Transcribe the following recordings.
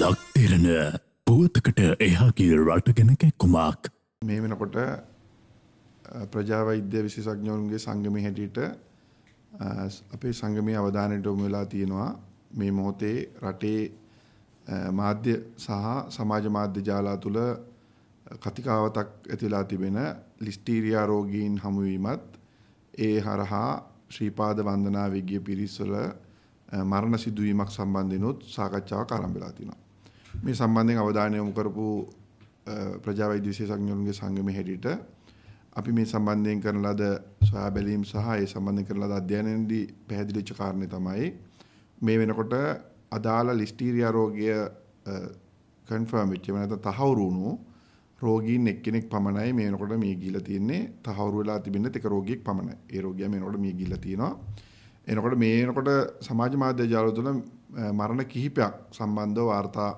ලක්තිරණ පුවතකට එහාගේ රටගෙන කැක්කුමක්. මේ වෙනකොට ප්‍රජාවෛද්‍ය විශේෂඥවරුන්ගේ සංගමය හැටියට අපේ සංගමයේ අවධානයට යොමු වෙලා තියෙනවා මේ මොහොතේ රටේ මාධ්‍ය සහ සමාජ මාධ්‍ය ජාලා තුල කතිකාවතක් ඇතිලා තිබෙන ලිස්ටීරියා රෝගීන් හමුවීමත් ඒ හරහා ශ්‍රීපාද වන්දනා විග්‍ය පිරිස්වල මරණ සිදුවීමක් සම්බන්ධිනුත් සාකච්ඡාවක් ආරම්භ වෙලා තිනවා මේ සම්බන්ධයෙන් අවධානය යොමු කරපු ප්‍රජා වෛද්‍ය විශේෂඥවරුන්ගේ සංගමයේ හැටියට අපි මේ සම්බන්ධයෙන් කරන ලද සොයා බැලීම් සහ ඒ සම්බන්ධයෙන් කරන ලද අධ්‍යයනයේදී පැහැදිලි වෙච්ච කාරණේ තමයි මේ වෙනකොට අදාළ ලිස්ටීරියා රෝගය කන්ෆර්ම් වෙච්ච වෙන නැත්නම් තහවුරු වුණු රෝගීන් එක්කෙනෙක් පමණයි මේ වෙනකොට මිය ගිහිලා තියෙන්නේ තහවුරු වෙලා තිබෙන්නේ එක රෝගියෙක් පමණයි. ඒ රෝගියා මේ වෙනකොට මිය ගිහිලා තියෙනවා. එනකොට මේ වෙනකොට සමාජ මාධ්‍ය ජාල තුළ මරණ කිහිපයක් සම්බන්ධව වාර්තා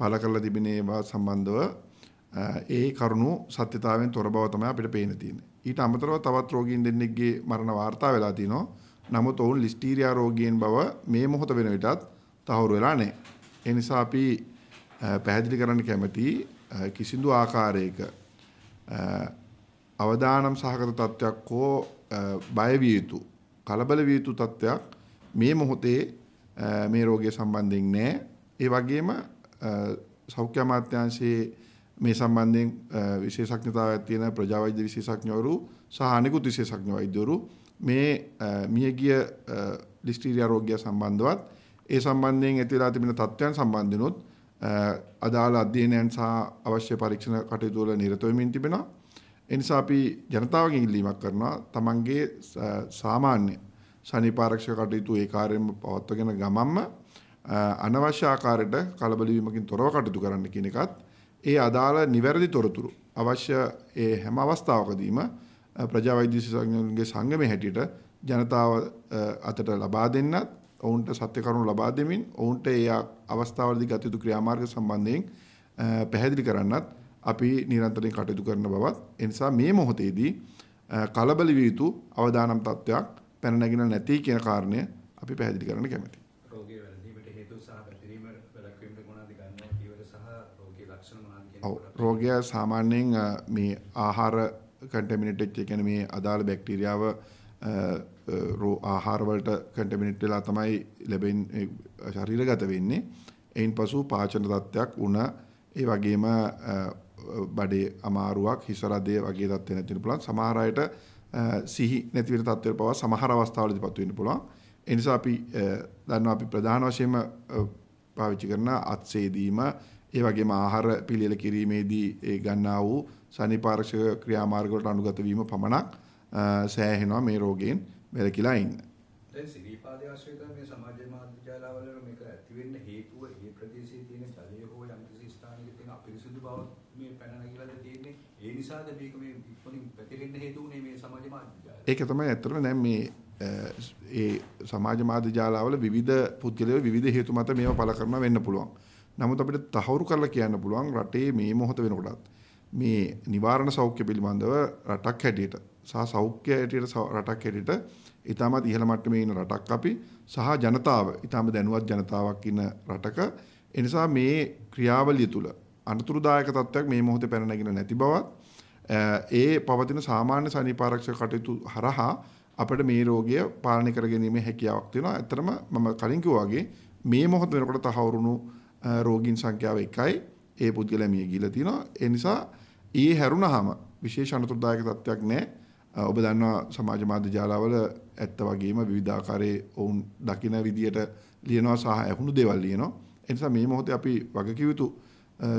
පළ කරලා තිබෙන ඒවා සම්බන්ධව ඒ කරුණු සත්‍යතාවයෙන් තොර බව තමයි අපිට පේන්න තියෙන්නේ. ඊට අමතරව තවත් රෝගීන් දෙන්නෙක්ගේ මරණ වාර්තා වෙලා තිනවා. නමුත් ඔවුන් ලිස්ටීරියා රෝගීන් බව මේ මොහොත වෙන විටත් තහවුරු වෙලා නැහැ. ඒ නිසා අපි පැහැදිලි කරන්න කැමති කිසිදු ආකාරයක අවදානම් සහගත තත්වයක් හෝ බය විය යුතු කලබල විය යුතු තත්වයක් මේ මොහොතේ මේ රෝගය සම්බන්ධයෙන් නැහැ. ඒ වගේම සෞඛ්‍ය අමාත්‍යාංශයේ මේ සම්බන්ධයෙන් විශේෂඥතාවයක් තියෙන ප්‍රජාවෛද්‍ය විශේෂඥවරු සහ අනෙකුත් විශේෂඥ වෛද්‍යවරු මේ මියගිය ලිස්ටීරියා රෝගය සම්බන්ධවත් ඒ සම්බන්ධයෙන් ඇතිලා තිබෙන තත්ත්වයන් සම්බන්ධනොත් අදාළ අධ්‍යයනයන් සහ අවශ්‍ය පරීක්ෂණ කටයුතු වල නිරත වෙමින් තිබෙනවා. ඒ නිසා අපි ජනතාවගෙන් ඉල්ලීමක් කරනවා තමන්ගේ සාමාන්‍ය සනීපාරක්ෂක කටයුතු ඒ කාර්යයෙන්ම පවත්වාගෙන ගමන්ම අනවශ්‍ය ආකාරයට කලබල වීමකින් තොරව කටයුතු කරන්න කියන එකත් ඒ අදාළ නිවැරදි තොරතුරු අවශ්‍ය ඒ හැම අවස්ථාවකදීම ප්‍රජා වෛද්‍ය විශේෂඥයන්ගේ සංගමයේ හැටියට ජනතාව අතට ලබා දෙන්නත් ඔවුන්ට සත්‍ය කරුණු ලබා දෙමින් ඔවුන්ට ඒ අවස්ථාවලදී ගත යුතු ක්‍රියාමාර්ග සම්බන්ධයෙන් පැහැදිලි කරන්නත් අපි නිරන්තරයෙන් කටයුතු කරන බවත් ඒ නිසා මේ මොහොතේදී කලබල විය යුතු අවදානම් තත්වයක් පැන නැගින නැති කියන කාරණය අපි පැහැදිලි කරන්න කැමතියි රෝගය සාමාන්‍යයෙන් මේ ආහාර කන්ටමිනිට් එච්ච එකන මේ අදාළ බැක්ටීරියාව රෝ ආහාරවලට කටමිනිට් වෙලා තමයි ලැබෙන් ශරීර ගත වෙන්නේ එයින් පසු පාචන තත්ත්වයක් වුණ ඒ වගේම බඩේ අමාරුවක් හිසරදය වගේ තත්වය නැතින පුළන් සමහරයට සිහි නැතිවට තත්වය පවා සමහර අවස්ථාවලදි පත්වන්න පුළුවන් එනිසා අපි දන්න අපි ප්‍රධාන වශයෙන්ම පාවිච්චි කරන අත්සේදීම ඒ වගේම ආහාර පිළියෙල කිරීමේදී ඒ ගන්නා වූ සනිපාර්ශක ක්‍රියාමාර්ග වලට අනුගත වීම පමණක් සෑහෙනවා මේ රෝගයෙන් වැළකීලා ඉන්න. දැන් සිරිපාදයේ ආශ්‍රිතව මේ සමාජ මාධ්‍ය ජාලාවල මේක ඇති වෙන්න හේතුව ඒ ප්‍රදේශයේ තියෙන ජලය හෝ යම් කිසි ස්ථානයක තියෙන අපිරිසිදු බව මේ පැන නැගිලාද තියෙන්නේ. ඒ නිසාද මේක මේ ඉක්මනින් පැතිරෙන්න හේතු උනේ මේ සමාජ මාධ්‍ය ජාලාව. ඒක තමයි ඇත්තටම දැන් මේ ඒ සමාජ මාධ්‍ය ජාලාවල විවිධ පුද්ගලයෝ විවිධ හේතු මත මේව පළ කරනවා වෙන්න පුළුවන්. නමුත් අපිට තහවුරු කරලා කියන්න පුළුවන් රටේ මේ මොහොත වෙනකොටත් මේ නිවාරණ සෞඛ්‍ය පිළිබඳව රටක් හැටියට සහ සෞඛ්‍ය හැටියට රටක් හැටියට ඊටමත් ඉහළ මට්ටමේ ඉන්න රටක් අපි සහ ජනතාව ඊටම දැනුවත් ජනතාවක් ඉන්න රටක ඒ නිසා මේ ක්‍රියාවලිය තුල අනතුරුදායක තත්ත්වයක් මේ මොහොතේ පැන නැගින නැති බවත් ඒ පවතින සාමාන්‍ය සනීපාරක්ෂක කටයුතු හරහා අපිට මේ රෝගය පාලනය කර ගැනීමේ හැකියාවක් තියෙනවා. ඇත්තටම මම කලින් කිව්වා වගේ මේ මොහොත වෙනකොට තහවුරුණු රෝගීන් සංඛ්‍යාව එකයි ඒ පුද්ගලයා මිය ගිහිලා තියෙනවා. ඒ නිසා ඊයේ හැරුණාම විශේෂ අනතුරුදායක තත්වයක් නැහැ. ඔබ දන්නවා සමාජ මාධ්‍ය ජාලාවල ඇත්ත වගේම විවිධාකාරයේ ඔවුන් දකින විදියට ලියනවා සහ ඇහුණු දේවල් ලියනවා. ඒ නිසා මේ මොහොතේ අපි වගකිව යුතු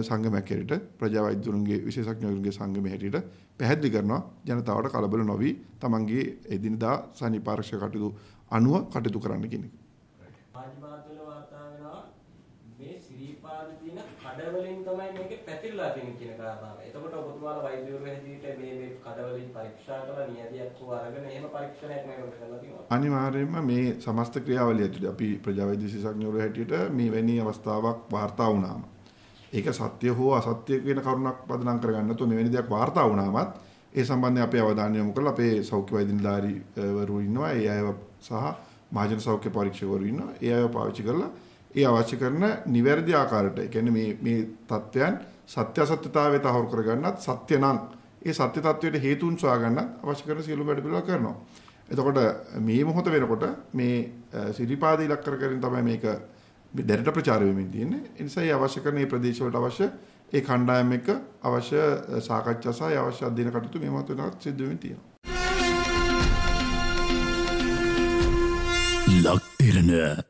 සංගමයක් හැටියට ප්‍රජා වෛද්‍යවරුන්ගේ විශේෂඥවරුන්ගේ සංගමය හැටියට පැහැදිලි කරනවා ජනතාවට කලබල නොවි තමන්ගේ එදිනදා සනීපාරක්ෂක කටයුතු අනුව කටයුතු කරන්න කියන එක. දීපාද තියෙන කඩවලින් තමයි මේකේ පැතිරලා තියෙන්නේ කියන කාරණාව. එතකොට ඔබතුමාලා වෛද්‍යවරු හැදීට මේ මේ කඩවලින් පරීක්ෂා කරලා නියැදියක් හො අරගෙන එහෙම පරීක්ෂණයක් මේකට කරලා තියෙනවා. අනිවාර්යයෙන්ම මේ සමස්ත ක්‍රියාවලිය ඇතුළේ අපි ප්‍රජාවෛද්‍ය විශේෂඥවරු හැටියට මේ වැනි අවස්ථාවක් වාර්තා වුණාම ඒක සත්‍ය හෝ අසත්‍ය කියන කරුණක් පදනම් කරගන්න තු මෙවැනි දෙයක් වාර්තා වුණාමත් ඒ සම්බන්ධයෙන් අපේ අවධානය යොමු කරලා අපේ සෞඛ්‍ය වෛද්‍ය නිලධාරීවරු ඉන්නවා. ඒ අයව සහ මහජන සෞඛ්‍ය පරීක්ෂකවරු ඉන්නවා. ඒ අයව පාවිච්චි කරලා ඒ අවශ්‍ය කරන නිවැරදි ආකාරයට ඒ කියන්නේ මේ මේ தත්වයන් සත්‍ය අසත්‍යතාවය තහවුරු කරගන්නත් සත්‍ය නම් ඒ සත්‍ය தත්වයට හේතුන් සොයාගන්නත් අවශ්‍ය කරන සියලු වැඩ පිළිවෙල කරනවා. එතකොට මේ මොහොත වෙනකොට මේ සිරිපාද ඉලක්ක කරගෙන තමයි මේක දැනට ප්‍රචාර වෙමින් තියෙන්නේ. ඒ නිසා ඒ අවශ්‍ය කරන මේ ප්‍රදේශවලට අවශ්‍ය ඒ කණ්ඩායම එක්ක අවශ්‍ය සාකච්ඡා සහ අවශ්‍ය අධ්‍යයන කටයුතු මේ මොහොත වෙනකොට සිද්ධ වෙමින් තියෙනවා. ලක්